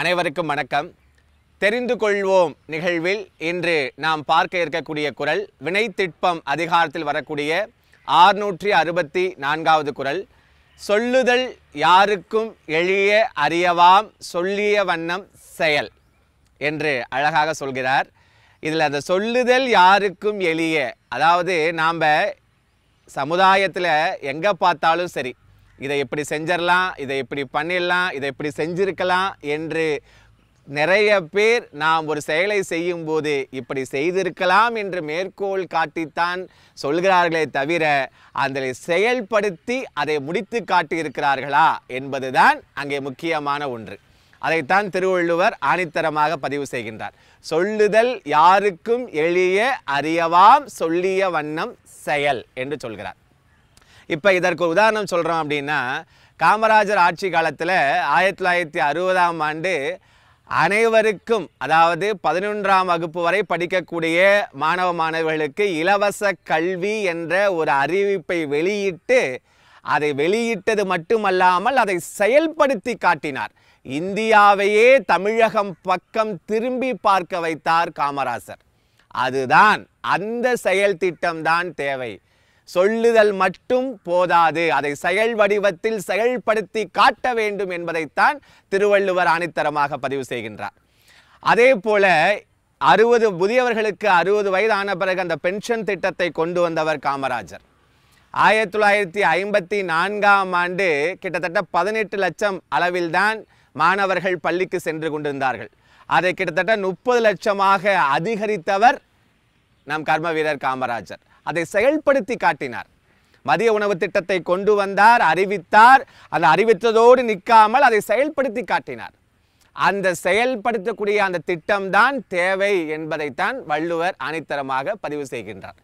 அனைவருக்கும் வணக்கம் தெரிந்து கொள்வோம் நிகழ்வில் இன்று நாம் பார்க்க இருக்கக்கூடிய குரல் வினைத்திட்பம் அதிகாரத்தில் வரக்கூடிய ஆறுநூற்றி அறுபத்தி நான்காவது குரல் சொல்லுதல் யாருக்கும் எளிய அறியவாம் சொல்லிய வண்ணம் செயல் என்று அழகாக சொல்கிறார் இதில் அந்த சொல்லுதல் யாருக்கும் எளிய அதாவது நாம் சமுதாயத்தில் எங்கே பார்த்தாலும் சரி இதை எப்படி செஞ்சிடலாம் இதை இப்படி பண்ணிடலாம் இதை இப்படி செஞ்சிருக்கலாம் என்று நிறைய பேர் நாம் ஒரு செயலை செய்யும்போது இப்படி செய்திருக்கலாம் என்று மேற்கோள் காட்டித்தான் சொல்கிறார்களே தவிர அதை செயல்படுத்தி அதை முடித்து காட்டியிருக்கிறார்களா என்பதுதான் அங்கே முக்கியமான ஒன்று அதைத்தான் திருவள்ளுவர் ஆணித்தரமாக பதிவு செய்கின்றார் சொல்லுதல் யாருக்கும் எளிய அறியவாம் சொல்லிய வண்ணம் செயல் என்று சொல்கிறார் இப்போ இதற்கு உதாரணம் சொல்கிறோம் அப்படின்னா காமராஜர் ஆட்சி காலத்தில் ஆயிரத்தி தொள்ளாயிரத்தி அறுபதாம் ஆண்டு அனைவருக்கும் அதாவது பதினொன்றாம் வகுப்பு வரை படிக்கக்கூடிய மாணவ மாணவர்களுக்கு இலவச கல்வி என்ற ஒரு அறிவிப்பை வெளியிட்டு அதை வெளியிட்டது மட்டுமல்லாமல் அதை செயல்படுத்தி காட்டினார் இந்தியாவையே தமிழகம் பக்கம் திரும்பி பார்க்க வைத்தார் காமராசர் அதுதான் அந்த செயல் திட்டம்தான் தேவை சொல்லுதல் மட்டும் போதாது அதை செயல் வடிவத்தில் செயல்படுத்தி காட்ட வேண்டும் என்பதைத்தான் திருவள்ளுவர் ஆணித்தரமாக பதிவு செய்கின்றார் அதே போல அறுபது புதியவர்களுக்கு அறுபது வயதான பிறகு அந்த பென்ஷன் திட்டத்தை கொண்டு வந்தவர் காமராஜர் ஆயிரத்தி தொள்ளாயிரத்தி ஐம்பத்தி நான்காம் ஆண்டு கிட்டத்தட்ட பதினெட்டு லட்சம் அளவில்தான் மாணவர்கள் பள்ளிக்கு சென்று கொண்டிருந்தார்கள் அதை கிட்டத்தட்ட முப்பது லட்சமாக அதிகரித்தவர் நம் கர்ம வீரர் காமராஜர் அதை செயல்படுத்தி காட்டினார் மதிய உணவு திட்டத்தை கொண்டு வந்தார் அறிவித்தார் அதை அறிவித்ததோடு நிற்காமல் அதை செயல்படுத்தி காட்டினார் அந்த செயல்படுத்தக்கூடிய அந்த திட்டம்தான் தேவை என்பதைத்தான் வள்ளுவர் அனைத்தரமாக பதிவு செய்கின்றார்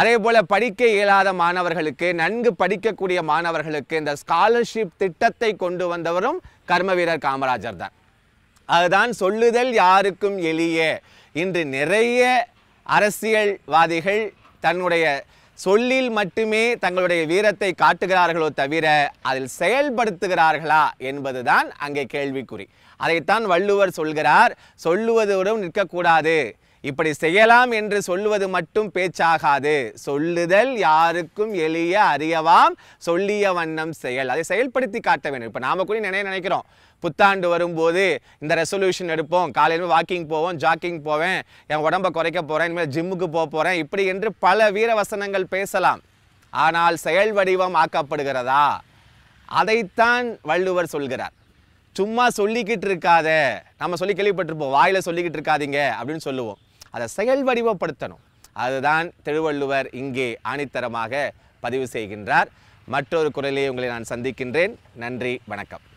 அதே போல் படிக்க இயலாத மாணவர்களுக்கு நன்கு படிக்கக்கூடிய மாணவர்களுக்கு இந்த ஸ்காலர்ஷிப் திட்டத்தை கொண்டு வந்தவரும் கர்மவீரர் காமராஜர் தான் அதுதான் சொல்லுதல் யாருக்கும் எளிய இன்று நிறைய அரசியல்வாதிகள் தன்னுடைய சொல்லில் மட்டுமே தங்களுடைய வீரத்தை காட்டுகிறார்களோ தவிர அதில் செயல்படுத்துகிறார்களா என்பதுதான் அங்கே கேள்விக்குறி அதைத்தான் வள்ளுவர் சொல்கிறார் சொல்லுவதோடும் நிற்கக்கூடாது இப்படி செய்யலாம் என்று சொல்லுவது மட்டும் பேச்சாகாது சொல்லுதல் யாருக்கும் எளிய அறியவாம் சொல்லிய வண்ணம் செயல் அதை செயல்படுத்தி காட்ட வேண்டும் இப்போ நாம கூட நினைய நினைக்கிறோம் புத்தாண்டு வரும்போது இந்த ரெசல்யூஷன் எடுப்போம் காலையில் வாக்கிங் போவோம் ஜாக்கிங் போவேன் என் உடம்பை குறைக்க போகிறேன் இனிமேல் ஜிம்முக்கு போக போகிறேன் இப்படி என்று பல வீர வசனங்கள் பேசலாம் ஆனால் செயல் வடிவம் ஆக்கப்படுகிறதா அதைத்தான் வள்ளுவர் சொல்கிறார் சும்மா சொல்லிக்கிட்டு இருக்காத நம்ம சொல்லி கேள்விப்பட்டிருப்போம் வாயில் சொல்லிக்கிட்டு இருக்காதீங்க அப்படின்னு சொல்லுவோம் அதை செயல் வடிவப்படுத்தணும் அதுதான் திருவள்ளுவர் இங்கே ஆணித்தரமாக பதிவு செய்கின்றார் மற்றொரு குரலே உங்களை நான் சந்திக்கின்றேன் நன்றி வணக்கம்